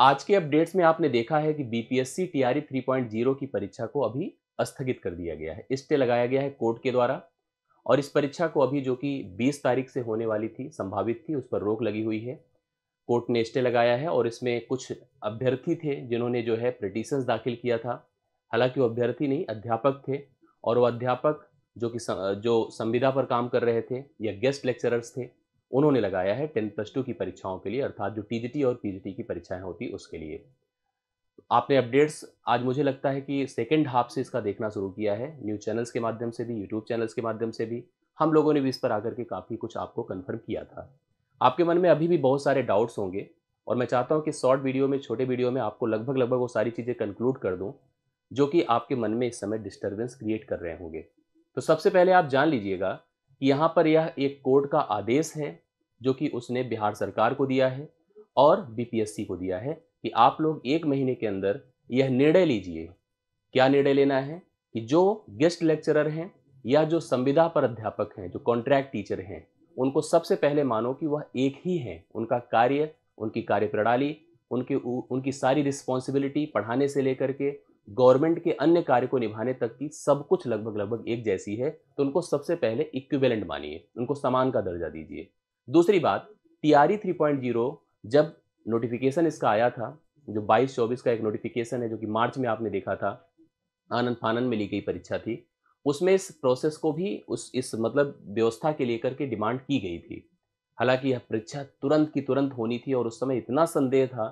आज के अपडेट्स में आपने देखा है कि बीपीएससी टीआरई 3.0 की परीक्षा को अभी स्थगित कर दिया गया है इस्टे लगाया गया है कोर्ट के द्वारा और इस परीक्षा को अभी जो कि 20 तारीख से होने वाली थी संभावित थी उस पर रोक लगी हुई है कोर्ट ने स्टे लगाया है और इसमें कुछ अभ्यर्थी थे जिन्होंने जो है पटिशंस दाखिल किया था हालांकि वो अभ्यर्थी नहीं अध्यापक थे और वो अध्यापक जो कि जो संविदा पर काम कर रहे थे या गेस्ट लेक्चरर्स थे उन्होंने लगाया है टेन प्लस टू की परीक्षाओं के लिए अर्थात जो टी और पीजीटी की परीक्षाएं होती उसके लिए आपने अपडेट्स आज मुझे लगता है कि सेकेंड हाफ से इसका देखना शुरू किया है न्यूज़ चैनल्स के माध्यम से भी यूट्यूब चैनल्स के माध्यम से भी हम लोगों ने भी इस पर आकर के काफ़ी कुछ आपको कन्फर्म किया था आपके मन में अभी भी बहुत सारे डाउट्स होंगे और मैं चाहता हूँ कि शॉर्ट वीडियो में छोटे वीडियो में आपको लगभग लगभग वो सारी चीज़ें कंक्लूड कर दूँ जो कि आपके मन में इस समय डिस्टर्बेंस क्रिएट कर रहे होंगे तो सबसे पहले आप जान लीजिएगा यहाँ पर यह एक कोर्ट का आदेश है जो कि उसने बिहार सरकार को दिया है और बीपीएससी को दिया है कि आप लोग एक महीने के अंदर यह निर्णय लीजिए क्या निर्णय लेना है कि जो गेस्ट लेक्चरर हैं या जो संविदा पर अध्यापक हैं जो कॉन्ट्रैक्ट टीचर हैं उनको सबसे पहले मानो कि वह एक ही हैं उनका कार्य उनकी कार्यप्रणाली उनके उनकी सारी रिस्पॉन्सिबिलिटी पढ़ाने से लेकर के गवर्नमेंट के अन्य कार्य को निभाने तक की सब कुछ लगभग लगभग एक जैसी है तो उनको सबसे पहले इक्विवेलेंट मानिए उनको समान का दर्जा दीजिए दूसरी बात T R three point zero जब नोटिफिकेशन इसका आया था जो बाईस चौबीस का एक नोटिफिकेशन है जो कि मार्च में आपने देखा था आनंद फानंद में ली गई परीक्षा थी उसमें इस प्रोसेस को भी उस इस मतलब व्यवस्था के लेकर के डिमांड की गई थी हालांकि यह परीक्षा तुरंत की तुरंत होनी थी और उस समय इतना संदेह था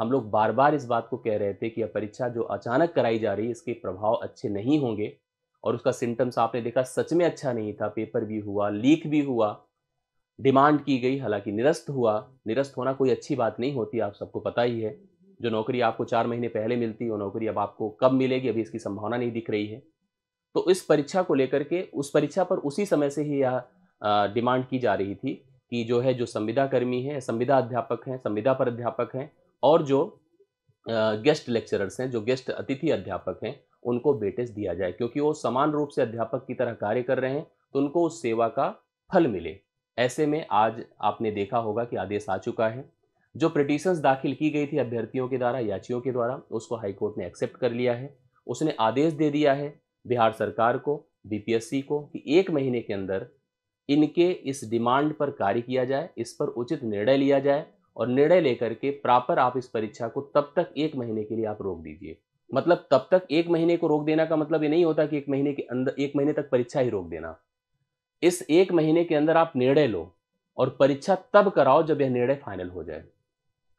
हम लोग बार बार इस बात को कह रहे थे कि यह परीक्षा जो अचानक कराई जा रही है इसके प्रभाव अच्छे नहीं होंगे और उसका सिम्टम्स आपने देखा सच में अच्छा नहीं था पेपर भी हुआ लीक भी हुआ डिमांड की गई हालांकि निरस्त हुआ निरस्त होना कोई अच्छी बात नहीं होती आप सबको पता ही है जो नौकरी आपको चार महीने पहले मिलती वो नौकरी अब आपको कब मिलेगी अभी इसकी संभावना नहीं दिख रही है तो इस परीक्षा को लेकर के उस परीक्षा पर उसी समय से ही यह डिमांड की जा रही थी कि जो है जो संविदा कर्मी हैं संविदा अध्यापक हैं संविदा पर अध्यापक हैं और जो गेस्ट लेक्चरर्स हैं जो गेस्ट अतिथि अध्यापक हैं उनको बेटेज दिया जाए क्योंकि वो समान रूप से अध्यापक की तरह कार्य कर रहे हैं तो उनको उस सेवा का फल मिले ऐसे में आज आपने देखा होगा कि आदेश आ चुका है जो पटिशंस दाखिल की गई थी अभ्यर्थियों के द्वारा याचियों के द्वारा उसको हाईकोर्ट ने एक्सेप्ट कर लिया है उसने आदेश दे दिया है बिहार सरकार को बीपीएससी को कि एक महीने के अंदर इनके इस डिमांड पर कार्य किया जाए इस पर उचित निर्णय लिया जाए और निर्णय लेकर के प्रॉपर आप इस परीक्षा को तब तक एक महीने के लिए आप रोक दीजिए मतलब तब तक एक महीने को रोक देना का मतलब ये नहीं होता कि एक महीने के अंदर एक महीने तक परीक्षा ही रोक देना इस एक महीने के अंदर आप निर्णय लो और परीक्षा तब कराओ जब यह निर्णय फाइनल हो जाए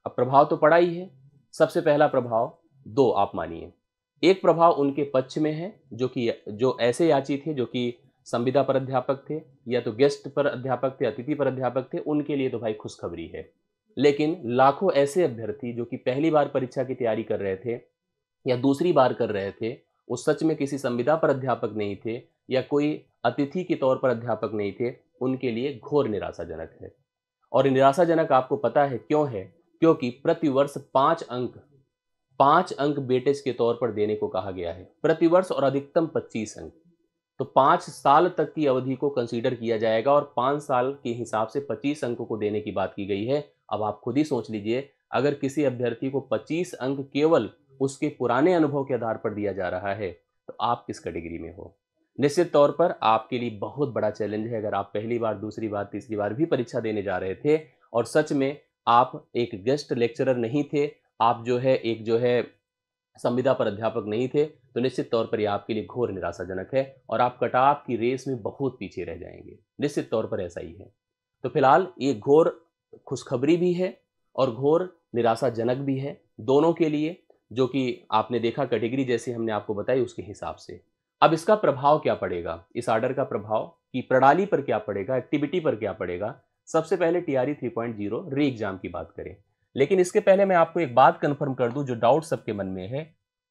अब प्रभाव तो पड़ा ही है सबसे पहला प्रभाव दो आप मानिए एक प्रभाव उनके पक्ष में है जो कि जो ऐसे याची थे जो कि संविदा पर अध्यापक थे या तो गेस्ट पर अध्यापक थे अतिथि पर अध्यापक थे उनके लिए तो भाई खुशखबरी है लेकिन लाखों ऐसे अभ्यर्थी जो कि पहली बार परीक्षा की तैयारी कर रहे थे या दूसरी बार कर रहे थे वो सच में किसी संविदा पर अध्यापक नहीं थे या कोई अतिथि के तौर पर अध्यापक नहीं थे उनके लिए घोर निराशाजनक है और निराशाजनक आपको पता है क्यों है क्योंकि प्रतिवर्ष पाँच अंक पाँच अंक बेटेज के तौर पर देने को कहा गया है प्रतिवर्ष और अधिकतम पच्चीस अंक तो पाँच साल तक की अवधि को कंसीडर किया जाएगा और पाँच साल के हिसाब से पच्चीस अंकों को देने की बात की गई है अब आप खुद ही सोच लीजिए अगर किसी अभ्यर्थी को 25 अंक केवल उसके पुराने अनुभव के आधार पर दिया जा रहा है तो आप किस कैटेगरी में हो निश्चित तौर पर आपके लिए बहुत बड़ा चैलेंज है अगर आप पहली बार दूसरी बार तीसरी बार भी परीक्षा देने जा रहे थे और सच में आप एक गेस्ट लेक्चरर नहीं थे आप जो है एक जो है संविदा पर अध्यापक नहीं थे तो निश्चित तौर पर यह आपके लिए घोर निराशाजनक है और आप कटाव की रेस में बहुत पीछे रह जाएंगे निश्चित तौर पर ऐसा ही है तो फिलहाल ये घोर खुशखबरी भी है और घोर निराशाजनक भी है दोनों के लिए जो कि आपने देखा कैटेगरी जैसी हमने आपको बताई उसके हिसाब से अब इसका प्रभाव क्या पड़ेगा इस आर्डर का प्रभाव कि प्रणाली पर क्या पड़ेगा एक्टिविटी पर क्या पड़ेगा सबसे पहले T R three point zero re exam की बात करें लेकिन इसके पहले मैं आपको एक बात कन्फर्म कर दूं जो डाउट सबके मन में है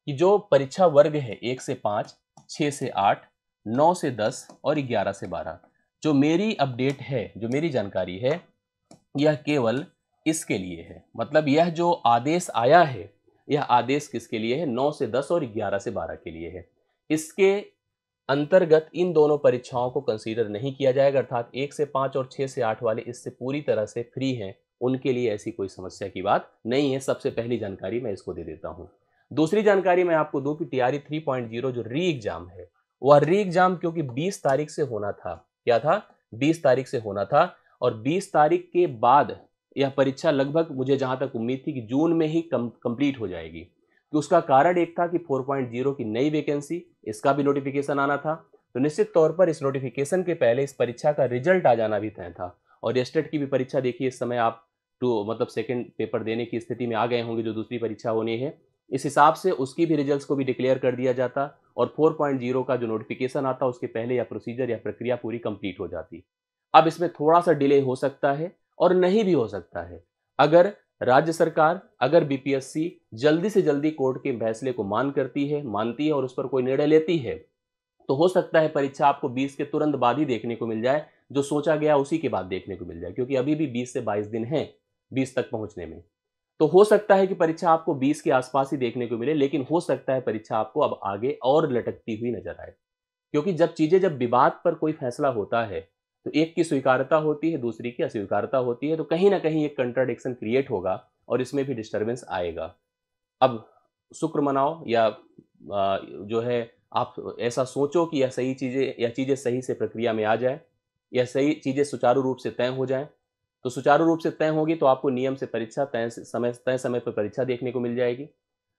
कि जो परीक्षा वर्ग है एक से पाँच छः से आठ नौ से दस और ग्यारह से बारह जो मेरी अपडेट है जो मेरी जानकारी है यह केवल इसके लिए है मतलब यह जो आदेश आया है यह आदेश किसके लिए है नौ से दस और ग्यारह से बारह के लिए है इसके अंतर्गत इन दोनों परीक्षाओं को कंसीडर नहीं किया जाएगा अर्थात एक से पाँच और छः से आठ वाले इससे पूरी तरह से फ्री हैं उनके लिए ऐसी कोई समस्या की बात नहीं है सबसे पहली जानकारी मैं इसको दे देता हूँ दूसरी जानकारी मैं आपको दूँ कि T R three point zero जो री एग्जाम है वह री एग्जाम क्योंकि बीस तारीख से होना था क्या था बीस तारीख से होना था और 20 तारीख के बाद यह परीक्षा लगभग मुझे जहाँ तक उम्मीद थी कि जून में ही कम कंप्लीट हो जाएगी तो उसका कारण एक था कि 4.0 की नई वैकेंसी इसका भी नोटिफिकेशन आना था तो निश्चित तौर पर इस नोटिफिकेशन के पहले इस परीक्षा का रिजल्ट आ जाना भी तय था और एस्टेट की भी परीक्षा देखिए इस समय आप टू मतलब सेकेंड पेपर देने की स्थिति में आ गए होंगे जो दूसरी परीक्षा होनी है इस हिसाब से उसकी भी रिजल्ट को भी डिक्लेयर कर दिया जाता और 4.0 का जो नोटिफिकेशन आता उसके पहले यह प्रोसीजर या प्रक्रिया पूरी कंप्लीट हो जाती अब इसमें थोड़ा सा डिले हो सकता है और नहीं भी हो सकता है अगर राज्य सरकार अगर बीपीएससी जल्दी से जल्दी कोर्ट के फैसले को मान करती है मानती है और उस पर कोई निर्णय लेती है तो हो सकता है परीक्षा आपको 20 के तुरंत बाद ही देखने को मिल जाए जो सोचा गया उसी के बाद देखने को मिल जाए क्योंकि अभी भी 20 से 22 दिन हैं 20 तक पहुंचने में तो हो सकता है कि परीक्षा आपको 20 के आसपास ही देखने को मिले लेकिन हो सकता है परीक्षा आपको अब आगे और लटकती हुई नजर आए क्योंकि जब चीजें जब विवाद पर कोई फैसला होता है तो एक की स्वीकारता होती है दूसरी की अस्वीकारता होती है तो कहीं ना कहीं एक कंट्राडिक्शन क्रिएट होगा और इसमें भी डिस्टर्बेंस आएगा अब शुक्र मनाओ या जो है आप ऐसा सोचो कि यह सही चीज़ें या चीज़ें सही से प्रक्रिया में आ जाए या सही चीज़ें सुचारू रूप से तय हो जाएं तो सुचारू रूप से तय होगी तो आपको नियम से परीक्षा तय समय तय समय पर परीक्षा देखने को मिल जाएगी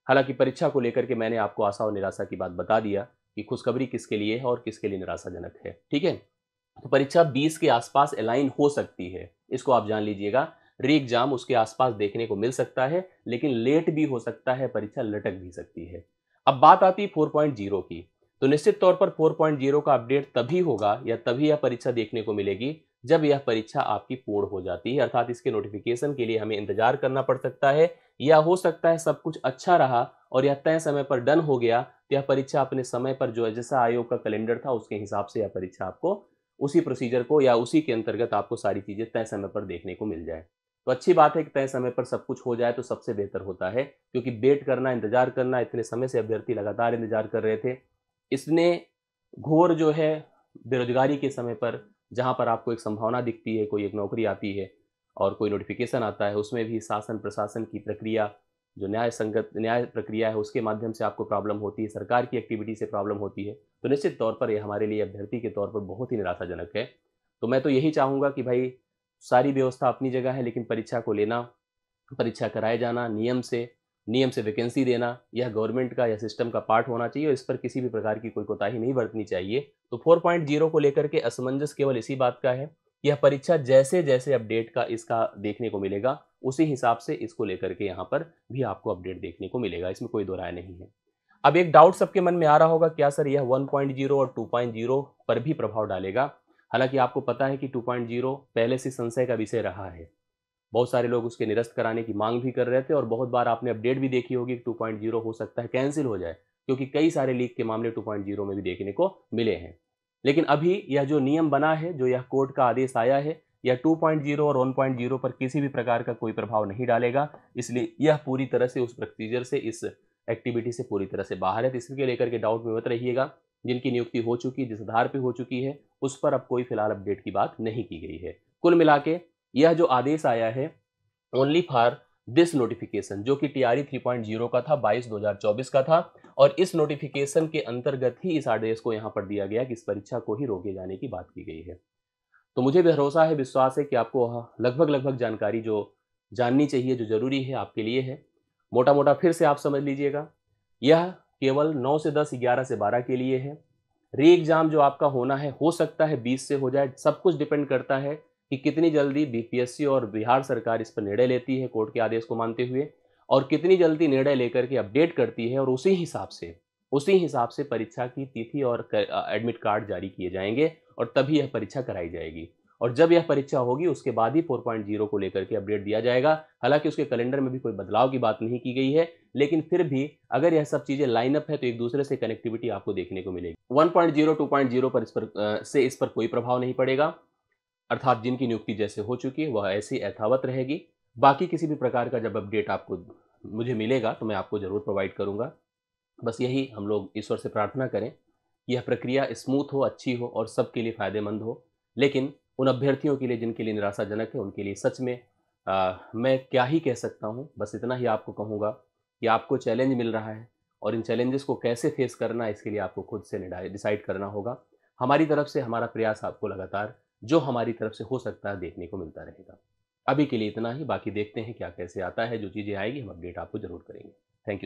हालांकि परीक्षा को लेकर के मैंने आपको आशा और निराशा की बात बता दिया कि खुशखबरी किसके लिए है और किसके लिए निराशाजनक है ठीक है तो परीक्षा 20 के आसपास अलाइन हो सकती है इसको आप जान लीजिएगा री एग्जाम उसके आसपास देखने को मिल सकता है लेकिन लेट भी हो सकता है परीक्षा लटक भी सकती है अब बात आती है 4.0 की तो निश्चित तौर पर 4.0 का अपडेट तभी होगा या तभी यह परीक्षा देखने को मिलेगी जब यह परीक्षा आपकी पूर्ण हो जाती है अर्थात इसके नोटिफिकेशन के लिए हमें इंतजार करना पड़ सकता है या हो सकता है सब कुछ अच्छा रहा और यह तय समय पर डन हो गया तो यह परीक्षा अपने समय पर जो है जैसा आयोग का कैलेंडर था उसके हिसाब से यह परीक्षा आपको उसी प्रोसीजर को या उसी के अंतर्गत आपको सारी चीज़ें तय समय पर देखने को मिल जाए तो अच्छी बात है कि तय समय पर सब कुछ हो जाए तो सबसे बेहतर होता है क्योंकि वेट करना इंतजार करना इतने समय से अभ्यर्थी लगातार इंतजार कर रहे थे इसने घोर जो है बेरोजगारी के समय पर जहाँ पर आपको एक संभावना दिखती है कोई एक नौकरी आती है और कोई नोटिफिकेशन आता है उसमें भी शासन प्रशासन की प्रक्रिया जो न्याय संगत न्याय प्रक्रिया है उसके माध्यम से आपको प्रॉब्लम होती है सरकार की एक्टिविटी से प्रॉब्लम होती है तो निश्चित तौर पर यह हमारे लिए अभ्यर्थी के तौर पर बहुत ही निराशाजनक है तो मैं तो यही चाहूँगा कि भाई सारी व्यवस्था अपनी जगह है लेकिन परीक्षा को लेना परीक्षा कराए जाना नियम से नियम से वैकेंसी देना यह गवर्नमेंट का यह सिस्टम का पार्ट होना चाहिए और इस पर किसी भी प्रकार की कोई कोताही नहीं बरतनी चाहिए तो 4.0 को लेकर के असमंजस केवल इसी बात का है यह परीक्षा जैसे जैसे अपडेट का इसका देखने को मिलेगा उसी हिसाब से इसको लेकर के यहाँ पर भी आपको अपडेट देखने को मिलेगा इसमें कोई दो राय नहीं है अब एक डाउट सबके मन में आ रहा होगा क्या सर यह 1.0 और 2.0 पर भी प्रभाव डालेगा हालांकि आपको पता है कि 2.0 पहले से संशय का विषय रहा है बहुत सारे लोग उसके निरस्त कराने की मांग भी कर रहे थे और बहुत बार आपने अपडेट भी देखी होगी कि 2.0 हो सकता है कैंसिल हो जाए क्योंकि कई सारे लीक के मामले 2.0 में भी देखने को मिले हैं लेकिन अभी यह जो नियम बना है जो यह कोर्ट का आदेश आया है यह 2.0 और 1.0 पर किसी भी प्रकार का कोई प्रभाव नहीं डालेगा इसलिए यह पूरी तरह से उस प्रोसीजर से इस एक्टिविटी से पूरी तरह से बाहर है तो इसके लेकर के डाउट में मत रहिएगा जिनकी नियुक्ति हो चुकी है जिस आधार पर हो चुकी है उस पर अब कोई फिलहाल अपडेट की बात नहीं की गई है कुल मिला के यह जो आदेश आया है ओनली फॉर दिस नोटिफिकेशन जो कि टीआरई थ्री पॉइंट जीरो का था बाईस दो हजार चौबीस का था और इस नोटिफिकेशन के अंतर्गत ही इस आदेश को यहाँ पर दिया गया कि इस परीक्षा को ही रोके जाने की बात की गई है तो मुझे भरोसा है विश्वास है कि आपको लगभग लगभग जानकारी जो जाननी चाहिए जो जरूरी है आपके लिए है मोटा मोटा फिर से आप समझ लीजिएगा यह केवल 9 से 10, 11 से 12 के लिए है री एग्ज़ाम जो आपका होना है हो सकता है 20 से हो जाए सब कुछ डिपेंड करता है कि कितनी जल्दी बीपीएससी और बिहार सरकार इस पर निर्णय लेती है कोर्ट के आदेश को मानते हुए और कितनी जल्दी निर्णय लेकर के अपडेट करती है और उसी हिसाब से उसी हिसाब से परीक्षा की तिथि और एडमिट कार्ड जारी किए जाएंगे और तभी यह परीक्षा कराई जाएगी और जब यह परीक्षा होगी उसके बाद ही 4.0 को लेकर के अपडेट दिया जाएगा हालांकि उसके कैलेंडर में भी कोई बदलाव की बात नहीं की गई है लेकिन फिर भी अगर यह सब चीज़ें लाइनअप है तो एक दूसरे से कनेक्टिविटी आपको देखने को मिलेगी 1.0 2.0 पर इस पर आ, से इस पर कोई प्रभाव नहीं पड़ेगा अर्थात जिनकी नियुक्ति जैसे हो चुकी है वह ऐसी यथावत रहेगी बाकी किसी भी प्रकार का जब अपडेट आपको मुझे मिलेगा तो मैं आपको ज़रूर प्रोवाइड करूँगा बस यही हम लोग ईश्वर से प्रार्थना करें यह प्रक्रिया स्मूथ हो अच्छी हो और सबके लिए फ़ायदेमंद हो लेकिन उन अभ्यर्थियों के लिए जिनके लिए निराशाजनक है उनके लिए सच में आ, मैं क्या ही कह सकता हूँ बस इतना ही आपको कहूँगा कि आपको चैलेंज मिल रहा है और इन चैलेंजेस को कैसे फेस करना है इसके लिए आपको खुद से डिसाइड करना होगा हमारी तरफ से हमारा प्रयास आपको लगातार जो हमारी तरफ से हो सकता है देखने को मिलता रहेगा अभी के लिए इतना ही बाकी देखते हैं क्या कैसे आता है जो चीज़ें आएगी हम अपडेट आपको जरूर करेंगे